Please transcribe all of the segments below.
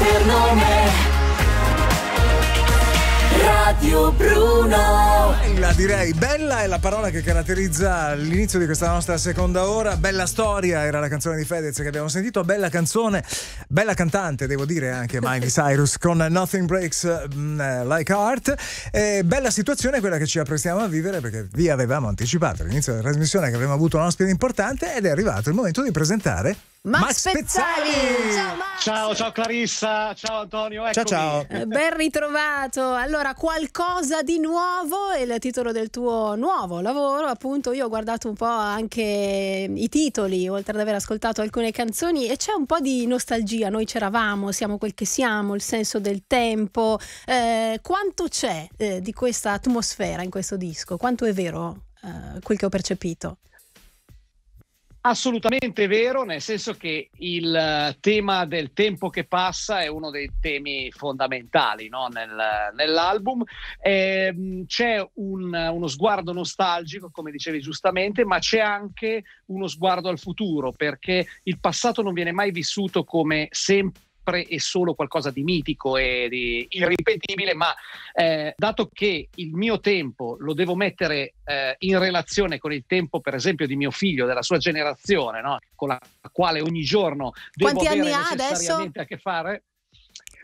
per nome. Radio Bruno. Bella direi, bella è la parola che caratterizza l'inizio di questa nostra seconda ora. Bella storia era la canzone di Fedez che abbiamo sentito, bella canzone, bella cantante, devo dire anche Miley Cyrus con Nothing Breaks mm, eh, Like Art. E bella situazione quella che ci apprestiamo a vivere perché vi avevamo anticipato all'inizio della trasmissione che avremmo avuto un ospite importante ed è arrivato il momento di presentare Max, Max Pezzali. Pezzali. Ciao, Max. ciao, ciao Clarissa, ciao Antonio. Eccomi. Ciao, ciao. Eh, ben ritrovato. Allora, qualcosa di nuovo è il titolo del tuo nuovo lavoro. Appunto, io ho guardato un po' anche i titoli, oltre ad aver ascoltato alcune canzoni, e c'è un po' di nostalgia. Noi c'eravamo, siamo quel che siamo, il senso del tempo. Eh, quanto c'è eh, di questa atmosfera in questo disco? Quanto è vero eh, quel che ho percepito? Assolutamente vero, nel senso che il eh, tema del tempo che passa è uno dei temi fondamentali no? Nel, nell'album. Eh, c'è un, uno sguardo nostalgico, come dicevi giustamente, ma c'è anche uno sguardo al futuro, perché il passato non viene mai vissuto come sempre sempre e solo qualcosa di mitico e di irripetibile, ma eh, dato che il mio tempo lo devo mettere eh, in relazione con il tempo, per esempio, di mio figlio, della sua generazione, no? con la quale ogni giorno devo Quanti avere necessariamente adesso? a che fare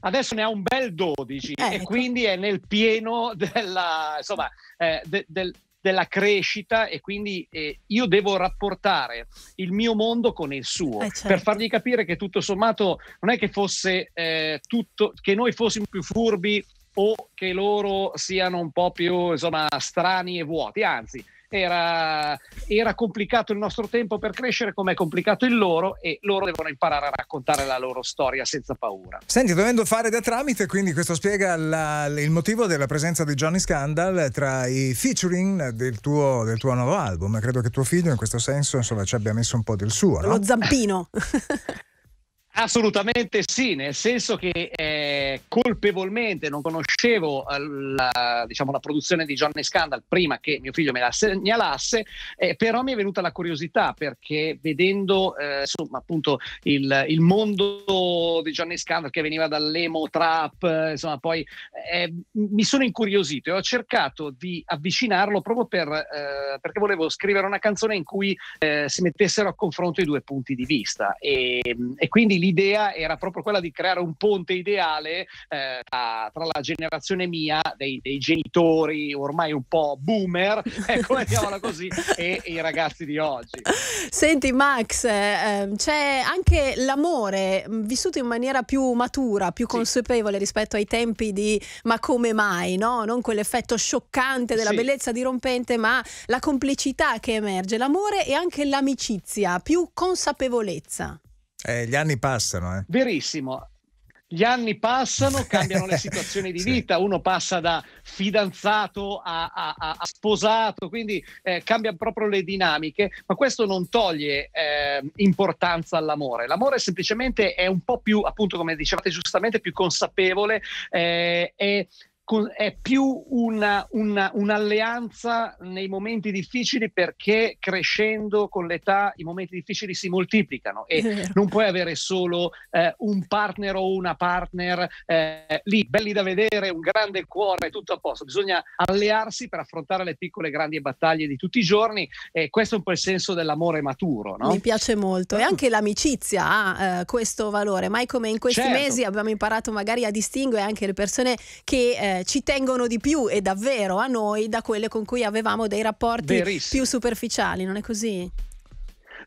adesso ne ha un bel 12 eh, e ecco. quindi è nel pieno della, insomma, eh, de, del, della crescita e quindi eh, io devo rapportare il mio mondo con il suo eh certo. per fargli capire che tutto sommato non è che fosse eh, tutto che noi fossimo più furbi o che loro siano un po' più insomma strani e vuoti anzi era, era complicato il nostro tempo per crescere come è complicato il loro e loro devono imparare a raccontare la loro storia senza paura. Senti, dovendo fare da tramite, quindi questo spiega la, il motivo della presenza di Johnny Scandal tra i featuring del tuo, del tuo nuovo album. Credo che tuo figlio in questo senso insomma, ci abbia messo un po' del suo. Lo zampino. Assolutamente sì, nel senso che eh, colpevolmente non conoscevo eh, la, diciamo, la, produzione di Johnny Scandal prima che mio figlio me la segnalasse, eh, però mi è venuta la curiosità perché vedendo eh, insomma, appunto il, il, mondo di Johnny Scandal che veniva dall'emo trap, eh, insomma, poi eh, mi sono incuriosito e ho cercato di avvicinarlo proprio per, perché volevo scrivere una canzone in cui si mettessero a confronto i due punti di vista e, e quindi l'idea era proprio quella di creare un ponte ideale eh, tra, tra, la generazione mia, dei, dei, genitori ormai un po' boomer, ecco, mettiamola così, e, e, i ragazzi di oggi. Senti Max, eh, ehm, c'è anche l'amore mm, vissuto in maniera più matura, più consapevole sì. rispetto ai tempi di ma come mai, no? Non quell'effetto scioccante della sì. bellezza dirompente, ma la complicità che emerge, l'amore e anche l'amicizia, più consapevolezza. Eh, gli anni passano, eh. Verissimo gli anni passano, cambiano le situazioni di vita, sì. uno passa da fidanzato a, a, a sposato, quindi eh, cambiano proprio le dinamiche, ma questo non toglie eh, importanza all'amore. L'amore semplicemente è un po' più, appunto come dicevate giustamente, più consapevole eh, e è più una, una, un'alleanza nei momenti difficili perché crescendo con l'età i momenti difficili si moltiplicano e non puoi avere solo eh, un partner o una partner eh, lì, belli da vedere, un grande cuore, tutto a posto. Bisogna allearsi per affrontare le piccole e grandi battaglie di tutti i giorni e questo è un po' il senso dell'amore maturo. No? Mi piace molto e anche l'amicizia ha eh, questo valore, mai come in questi certo. mesi abbiamo imparato magari a distinguere anche le persone che eh, ci tengono di più e davvero a noi da quelle con cui avevamo dei rapporti Verissimo. più superficiali, non è così?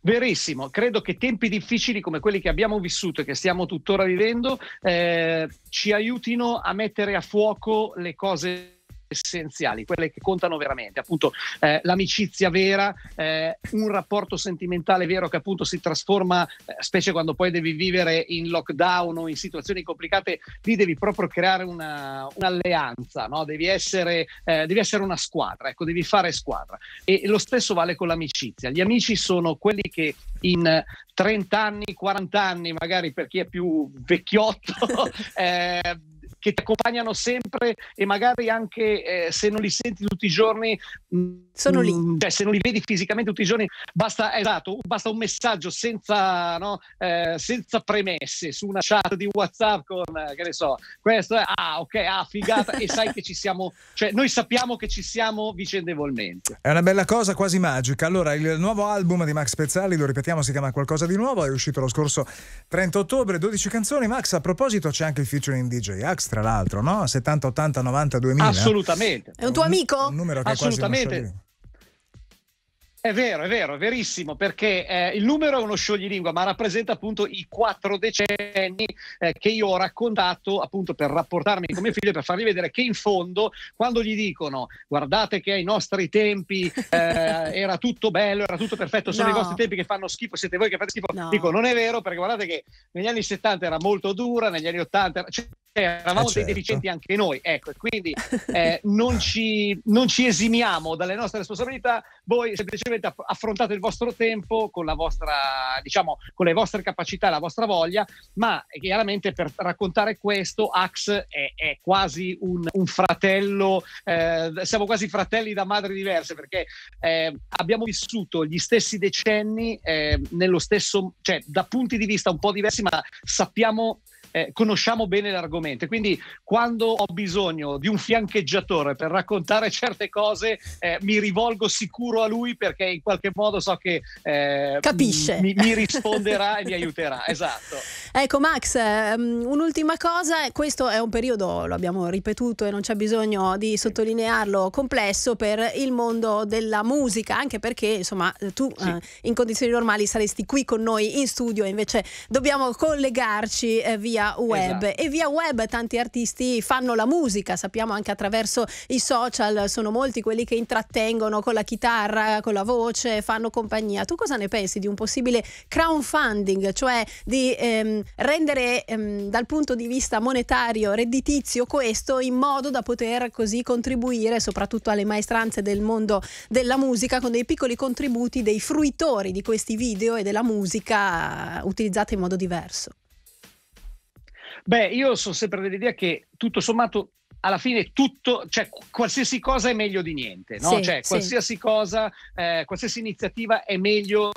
Verissimo, credo che tempi difficili come quelli che abbiamo vissuto e che stiamo tuttora vivendo eh, ci aiutino a mettere a fuoco le cose essenziali, quelle che contano veramente, appunto eh, l'amicizia vera, eh, un rapporto sentimentale vero che appunto si trasforma, eh, specie quando poi devi vivere in lockdown o in situazioni complicate, lì devi proprio creare una, un'alleanza, no? devi, essere, eh, devi essere una squadra, ecco, devi fare squadra. E lo stesso vale con l'amicizia. Gli amici sono quelli che in 30 anni, 40 anni, magari per chi è più vecchiotto, eh, che ti accompagnano sempre e magari anche eh, se non li senti tutti i giorni, mm, sono lì. Mh, mm, beh, cioè, se non li vedi fisicamente tutti i giorni, basta, esatto, basta un messaggio senza, no, eh, senza premesse su una chat di WhatsApp con, eh, che ne so, questo è, ah ok, ah figata, e sai che ci siamo, cioè noi sappiamo che ci siamo vicendevolmente. È una bella cosa quasi magica. Allora, il nuovo album di Max Pezzali, lo ripetiamo, si chiama Qualcosa di nuovo, è uscito lo scorso 30 ottobre, 12 canzoni. Max, a proposito c'è anche il featuring DJ Axe tra l'altro, no? 70, 80, 90, 2000. Assolutamente. È un tuo amico? Un numero che Assolutamente. È vero, è vero, è verissimo, perché eh, il numero è uno scioglilingua, ma rappresenta appunto i quattro decenni eh, che io ho raccontato appunto per rapportarmi con mio figlio, e per fargli vedere che in fondo, quando gli dicono guardate che ai nostri tempi eh, era tutto bello, era tutto perfetto, sono no. i vostri tempi che fanno schifo, siete voi che fate schifo, no. dico non è vero, perché guardate che negli anni 70 era molto dura, negli anni 80 cioè, eh, eravamo eh certo. dei deficienti anche noi, ecco, quindi eh, non, ci, non, ci, esimiamo dalle nostre responsabilità, voi semplicemente affrontate il vostro tempo con la vostra, diciamo, con le vostre capacità, la vostra voglia, ma chiaramente per raccontare questo Ax è, è quasi un, un fratello, eh, siamo quasi fratelli da madri diverse perché eh, abbiamo vissuto gli stessi decenni eh, nello stesso, cioè da punti di vista un po' diversi, ma sappiamo eh, conosciamo bene l'argomento. Quindi quando ho bisogno di un fiancheggiatore per raccontare certe cose, eh, mi rivolgo sicuro a lui perché in qualche modo so che eh, capisce, mi, mi risponderà e mi aiuterà. Esatto. Ecco Max, um, un'ultima cosa, questo è un periodo, lo abbiamo ripetuto e non c'è bisogno di sottolinearlo, complesso per il mondo della musica, anche perché insomma tu sì. Eh, in condizioni normali saresti qui con noi in studio, invece dobbiamo collegarci eh, via via web esatto. e via web tanti artisti fanno la musica, sappiamo anche attraverso i social, sono molti quelli che intrattengono con la chitarra, con la voce, fanno compagnia. Tu cosa ne pensi di un possibile crowdfunding, cioè di ehm, rendere ehm, dal punto di vista monetario, redditizio questo in modo da poter così contribuire soprattutto alle maestranze del mondo della musica con dei piccoli contributi dei fruitori di questi video e della musica utilizzata in modo diverso? Beh, io sono sempre dell'idea che tutto sommato alla fine tutto, cioè qualsiasi cosa è meglio di niente, no? Sì, cioè qualsiasi sì. cosa, eh, qualsiasi iniziativa è meglio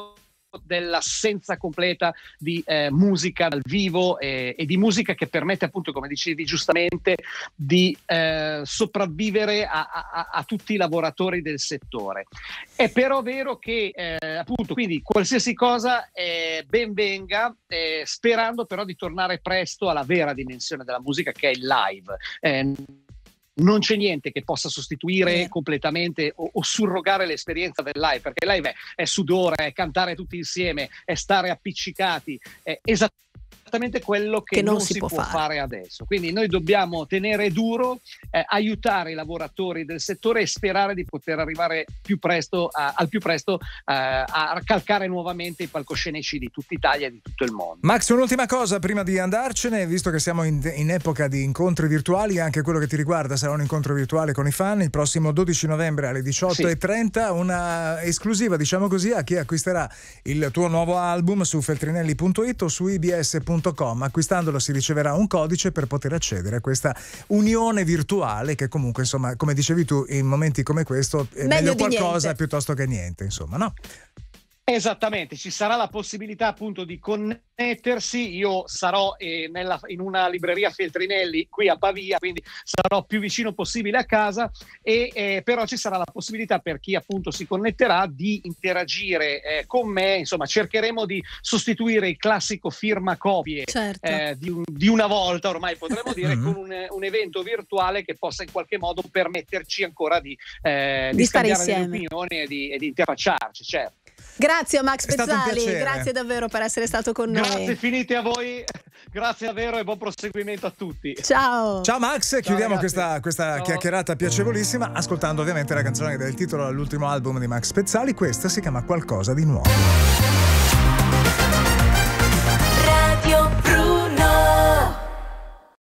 dell'assenza completa di eh, musica dal vivo e, e, di musica che permette appunto come dicevi giustamente di eh, sopravvivere a, a, a, tutti i lavoratori del settore è però vero che eh, appunto quindi qualsiasi cosa eh, ben venga eh, sperando però di tornare presto alla vera dimensione della musica che è il live eh, non c'è niente che possa sostituire completamente o, o, surrogare l'esperienza del live, perché live è, è, sudore, è cantare tutti insieme, è stare appiccicati, è esattamente esattamente quello che, che non, non, si, si può, fare. fare. adesso. Quindi noi dobbiamo tenere duro, eh, aiutare i lavoratori del settore e sperare di poter arrivare più presto, a, al più presto a, eh, a calcare nuovamente i palcoscenici di tutta Italia e di tutto il mondo. Max, un'ultima cosa prima di andarcene, visto che siamo in, in epoca di incontri virtuali, anche quello che ti riguarda sarà un incontro virtuale con i fan il prossimo 12 novembre alle 18.30, sì. una esclusiva, diciamo così, a chi acquisterà il tuo nuovo album su feltrinelli.it o su ibs.it www.unione.com. Acquistandolo si riceverà un codice per poter accedere a questa unione virtuale che comunque, insomma, come dicevi tu, in momenti come questo è eh, meglio, meglio qualcosa niente. piuttosto che niente, insomma, no? Esattamente, ci sarà la possibilità appunto di connettersi, io sarò eh, nella, in una libreria Feltrinelli qui a Pavia, quindi sarò più vicino possibile a casa, e, eh, però ci sarà la possibilità per chi appunto si connetterà di interagire eh, con me, insomma cercheremo di sostituire il classico firma copie certo. Eh, di, un, di, una volta ormai potremmo dire mm-hmm. con un, un, evento virtuale che possa in qualche modo permetterci ancora di, eh, di, di stare insieme. opinioni e di, e di interfacciarci, certo. Grazie Max Pezzali, grazie davvero per essere stato con grazie noi. Grazie finite a voi, grazie davvero e buon proseguimento a tutti. Ciao. Ciao Max, Ciao chiudiamo ragazzi. questa, questa chiacchierata piacevolissima ascoltando ovviamente la canzone che dà il titolo all'ultimo album di Max Pezzali, questa si chiama Qualcosa di nuovo.